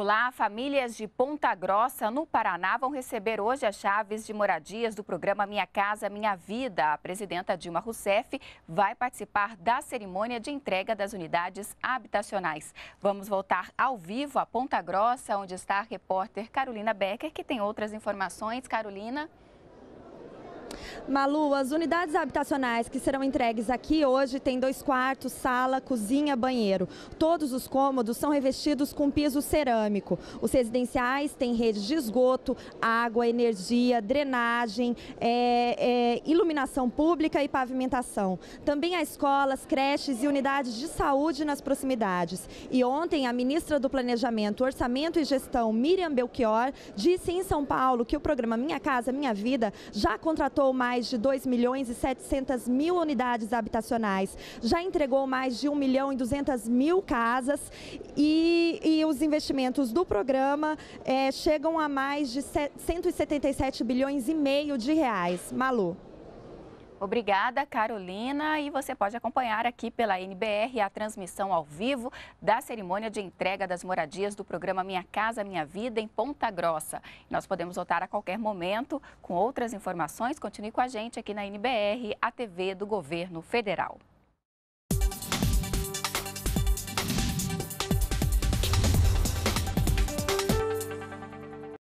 Olá, famílias de Ponta Grossa, no Paraná, vão receber hoje as chaves de moradias do programa Minha Casa Minha Vida. A presidenta Dilma Rousseff vai participar da cerimônia de entrega das unidades habitacionais. Vamos voltar ao vivo a Ponta Grossa, onde está a repórter Carolina Becker, que tem outras informações. Carolina. Malu, as unidades habitacionais que serão entregues aqui hoje têm dois quartos, sala, cozinha, banheiro. Todos os cômodos são revestidos com piso cerâmico. Os residenciais têm redes de esgoto, água, energia, drenagem, é, é, iluminação pública e pavimentação. Também há escolas, creches e unidades de saúde nas proximidades. E ontem, a ministra do Planejamento, Orçamento e Gestão, Miriam Belchior, disse em São Paulo que o programa Minha Casa Minha Vida já contratou mais mais de 2 milhões e 700 mil unidades habitacionais, já entregou mais de 1 milhão e 200 mil casas e, e os investimentos do programa é, chegam a mais de 177 bilhões e meio de reais. Malu. Obrigada, Carolina. E você pode acompanhar aqui pela NBR a transmissão ao vivo da cerimônia de entrega das moradias do programa Minha Casa Minha Vida em Ponta Grossa. Nós podemos voltar a qualquer momento com outras informações. Continue com a gente aqui na NBR, a TV do Governo Federal.